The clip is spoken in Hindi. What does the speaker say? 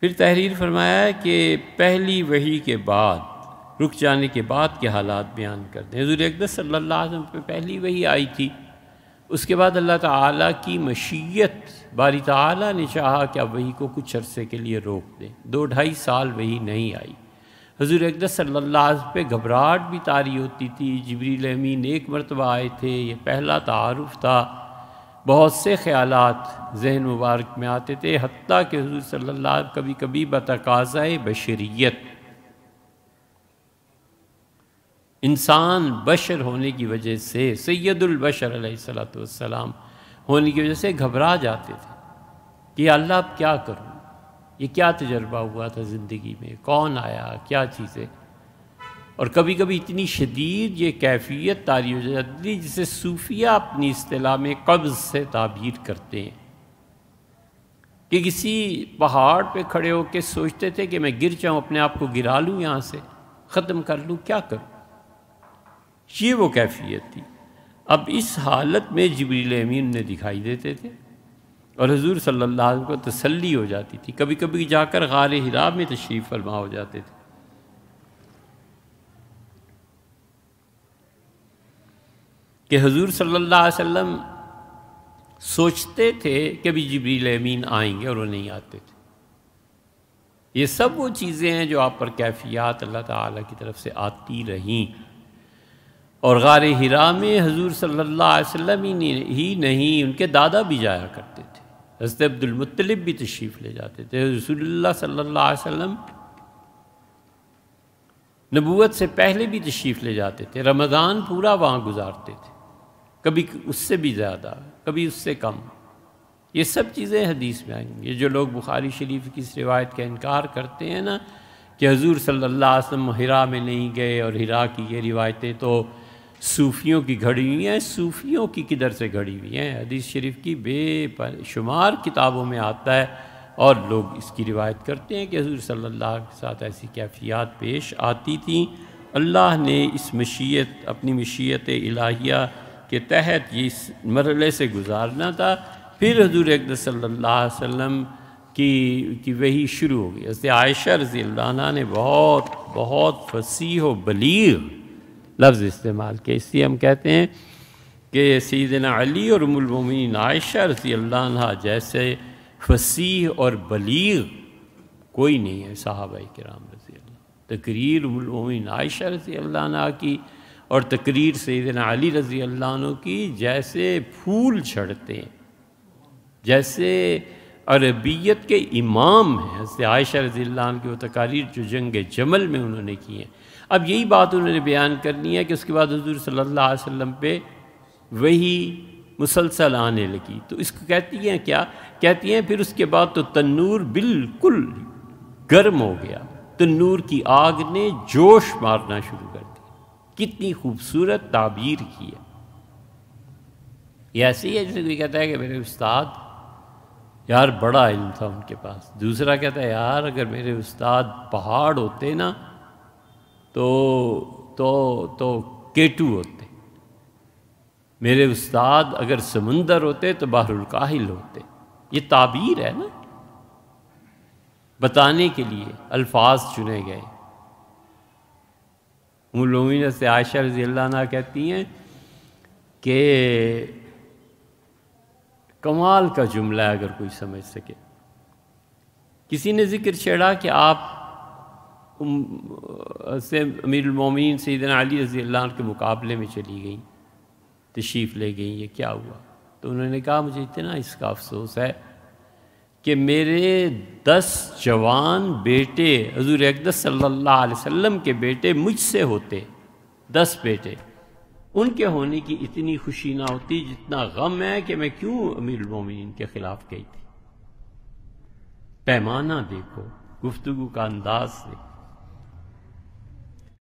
फिर तहरीर फरमाया कि पहली वही के बाद रुक जाने के बाद के हालात बयान कर दें हजूर अकदस सल्ला पर पहली वही आई थी उसके बाद अल्लाह ताला की मशीयत बारी ताला ने चाहा कि अब वही को कुछ अरसे के लिए रोक दें दो ढाई साल वही नहीं आई हजूर अकदस सल्ला पे घबराहट भी तारी होती थी जबरी लमीन एक मरतबा आए थे ये पहला तारफ़ था बहुत से ख्याल जहन मुबारक में आते थे हती के हजूर सल्ला कभी कभी बतकाज़ा बशरीत इंसान बशर होने की वजह से सैदुलबशर सलाम होने की वजह से घबरा जाते थे कि अल्लाह अब क्या करूँ ये क्या तजर्बा हुआ था ज़िंदगी में कौन आया क्या चीज़ें और कभी कभी इतनी शदीद ये कैफियत तारी हो जाती जिसे सूफिया अपनी अतलाह में कब्ज़ से ताबीर करते हैं कि किसी पहाड़ पे खड़े होकर सोचते थे कि मैं गिर जाऊँ अपने आप को गिरा लूँ यहाँ से ख़त्म कर लूँ क्या करूँ ये वो कैफियत थी अब इस हालत में जबरील अमीन ने दिखाई देते थे और हजूर सल्लल्लाहु अलैहि वसल्लम को तसल्ली हो जाती थी कभी कभी जाकर गार हिरा में तशरीफ़ फरमा हो जाते थे कि हजूर सल्लल्लाहु अलैहि वसल्लम सोचते थे कि अभी जबरील अमीन आएंगे और वो नहीं आते थे ये सब वो चीज़ें हैं जो आप पर कैफियात अल्लाह ताला की तरफ से आती रहीं और गार हिरा में हजूर सल्ला अलैहि ही नहीं, ही नहीं उनके दादा भी जाया करते थे हजरत अब्दुलमतलब भी तशरीफ़ ले जाते थे रसूलुल्लाह सल्ला अलैहि नबूत से पहले भी तशरीफ़ ले जाते थे रमज़ान पूरा वहाँ गुजारते थे कभी उससे भी ज़्यादा कभी उससे कम ये सब चीज़ें हदीस में आएंगी जो लोग बुखारी शरीफ की इस रिवायत का इनकार करते हैं ना कि हजूर सल्ला अलैहि हिरा में नहीं गए और हिरा की ये रिवायतें तो सूफियों की घड़ी हुई हैं सूफियों की किधर से घड़ी हुई हैं हदीस शरीफ की बेपरशुमार किताबों में आता है और लोग इसकी रिवायत करते हैं कि हजूर सल्ला के साथ ऐसी कैफियात पेश आती थी अल्लाह ने इस मशीयत अपनी मशीत इलाहिया के तहत इस मरल से गुजारना था फिर हजूर अकद सल्लाम की की वही शुरू हो गई ऐसे आयशा रजी ने बहुत बहुत फसीह व बलीग लफ्ज़ इस्तेमाल किए इसलिए हम कहते हैं कि सैदना अली और उमुलमिन आयशा रजी जैसे फसीह और बलीग कोई नहीं है साहब कराम रजील तकरीर उमुलमिन आयशा रजी की और तकरीर सैदना अली रज़ी अल्लाह की जैसे फूल छड़ते जैसे अरबियत के इमाम हैं हजरत आयशा रज़ी की वो तकारीर जो जंग जमल में उन्होंने की हैं अब यही बात उन्होंने बयान करनी है कि उसके बाद हजूर सल्ला वसम पे वही मुसलसल आने लगी तो इसको कहती हैं क्या कहती हैं फिर उसके बाद तो तन्नूर बिल्कुल गर्म हो गया तन्नूर की आग ने जोश मारना शुरू कर दिया कितनी खूबसूरत ताबीर की है ये ही है जैसे कोई कहता है कि मेरे उस्ताद यार बड़ा इल्म था उनके पास दूसरा कहता है यार अगर मेरे उस्ताद पहाड़ होते ना तो तो तो केटू होते मेरे उस्ताद अगर समुंदर होते तो बाहरुल काहिल होते ये ताबीर है ना बताने के लिए अल्फाज चुने गए मलूमिन से आशर जिल्लाना कहती हैं कि कमाल का जुमला है अगर कोई समझ सके किसी ने जिक्र छेड़ा कि आप से अमीरमिन सैदन अली रजी के मुकाबले में चली गई तशीफ़ ले गई ये क्या हुआ तो उन्होंने कहा मुझे इतना इसका अफसोस है कि मेरे दस जवान बेटे हजूर अकदस सल्ला वसम के बेटे मुझसे होते दस बेटे उनके होने की इतनी खुशी ना होती जितना गम है कि मैं क्यों अमीर मोमिन के खिलाफ गई थी पैमाना देखो गुफ्तु का अंदाज देखो